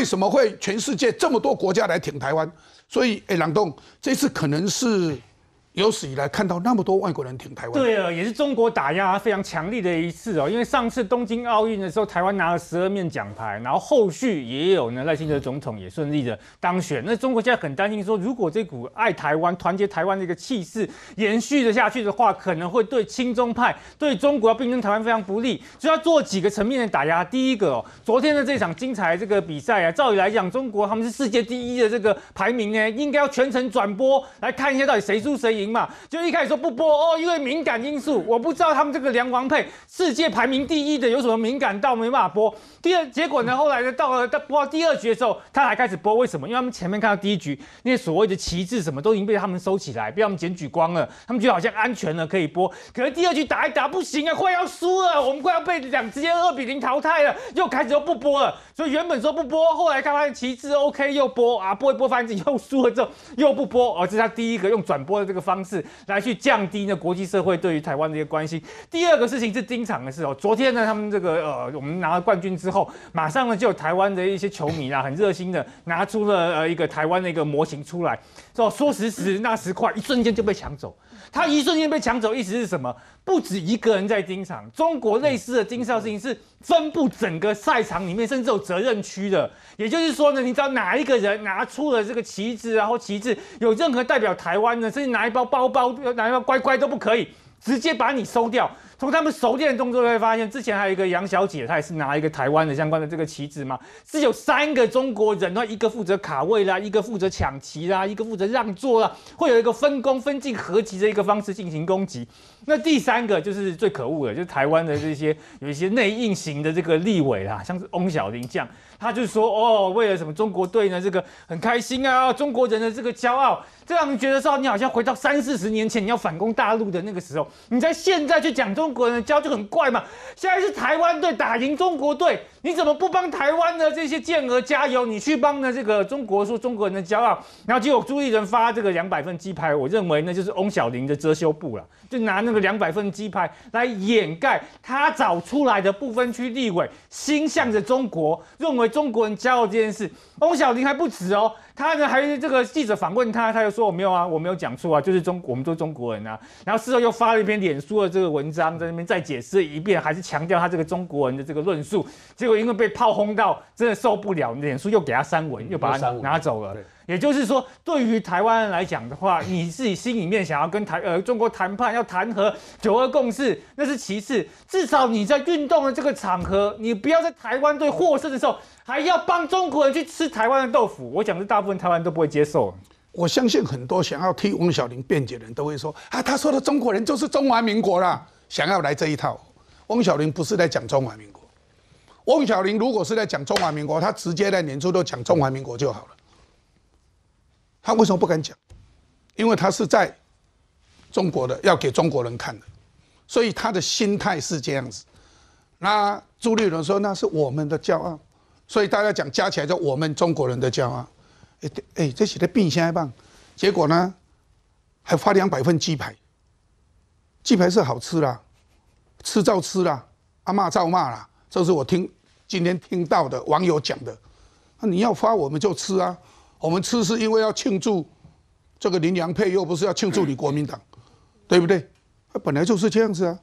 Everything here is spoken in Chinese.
为什么会全世界这么多国家来挺台湾？所以，哎，朗东这次可能是。有史以来看到那么多外国人挺台湾，对啊，也是中国打压非常强力的一次哦。因为上次东京奥运的时候，台湾拿了十二面奖牌，然后后续也有呢，赖清德总统也顺利的当选。那中国现在很担心说，如果这股爱台湾、团结台湾的一个气势延续的下去的话，可能会对亲中派、对中国要并吞台湾非常不利，就要做几个层面的打压。第一个哦，昨天的这场精彩这个比赛啊，照理来讲，中国他们是世界第一的这个排名呢，应该要全程转播来看一下到底谁输谁赢。嘛，就一开始说不播哦，因为敏感因素，我不知道他们这个梁王配世界排名第一的有什么敏感到没办法播。第二结果呢，后来呢到了到播到第二局的时候，他还开始播，为什么？因为他们前面看到第一局那些所谓的旗帜什么，都已经被他们收起来，被他们检举光了，他们觉得好像安全了，可以播。可是第二局打一打不行啊，快要输了，我们快要被两直接二比零淘汰了，又开始又不播了。所以原本说不播，后来看现旗帜 OK 又播啊，播一播发现自己又输了之后又不播而这是他第一个用转播的这个方式来去降低呢国际社会对于台湾的一个关心。第二个事情是进场的时候，昨天呢他们这个呃我们拿了冠军之后，马上呢就有台湾的一些球迷啦很热心的拿出了呃一个台湾的一个模型出来，说说时迟那时快，一瞬间就被抢走。他一瞬间被抢走，意思是什么？不止一个人在盯场，中国类似的盯场事情是分布整个赛场里面，甚至有。责任区的，也就是说呢，你知道哪一个人拿出了这个旗子然后旗帜有任何代表台湾的，甚至拿一包包包，拿一包乖乖都不可以，直接把你收掉。从他们熟练的动作会发现，之前还有一个杨小姐，她也是拿一个台湾的相关的这个旗子嘛，是有三个中国人，那一个负责卡位啦，一个负责抢旗啦，一个负责让座啦，会有一个分工分进合集的一个方式进行攻击。那第三个就是最可恶的，就是台湾的这些有一些内应型的这个立委啦，像是翁小玲这样，他就说哦，为了什么中国队呢？这个很开心啊，中国人的这个骄傲，这让人觉得说你好像回到三四十年前你要反攻大陆的那个时候，你在现在去讲中。中国人的骄傲就很怪嘛！现在是台湾队打赢中国队，你怎么不帮台湾的这些健儿加油？你去帮呢这个中国说中国人的骄傲，然后结果朱立人发这个两百份鸡排，我认为那就是翁小玲的遮羞布了，就拿那个两百份鸡排来掩盖他找出来的不分区立委心向着中国，认为中国人骄傲这件事。翁小玲还不止哦。他呢，还是这个记者访问他，他就说我没有啊，我没有讲错啊，就是中我们都中国人啊。然后事后又发了一篇脸书的这个文章，在那边再解释一遍，还是强调他这个中国人的这个论述。结果因为被炮轰到，真的受不了，脸书又给他删文，又把他拿走了。也就是说，对于台湾人来讲的话，你自己心里面想要跟台呃中国谈判，要谈和九二共识，那是其次。至少你在运动的这个场合，你不要在台湾队获胜的时候，还要帮中国人去吃台湾的豆腐。我讲是大部分台湾人都不会接受。我相信很多想要替翁小玲辩解的人都会说啊，他说的中国人就是中华民国啦。想要来这一套，翁小玲不是在讲中华民国。翁小玲如果是在讲中华民国，他直接在年初都讲中华民国就好了。他为什么不敢讲？因为他是在中国的，要给中国人看的，所以他的心态是这样子。那朱立伦说那是我们的骄傲，所以大家讲加起来就我们中国人的骄傲。哎哎，这写的兵线棒，结果呢还发两百份鸡排。鸡排是好吃啦，吃照吃啦，阿骂照骂啦。这是我听今天听到的网友讲的。那你要发我们就吃啊。我们吃是因为要庆祝这个林良配，又不是要庆祝你国民党，对不对？他本来就是这样子啊。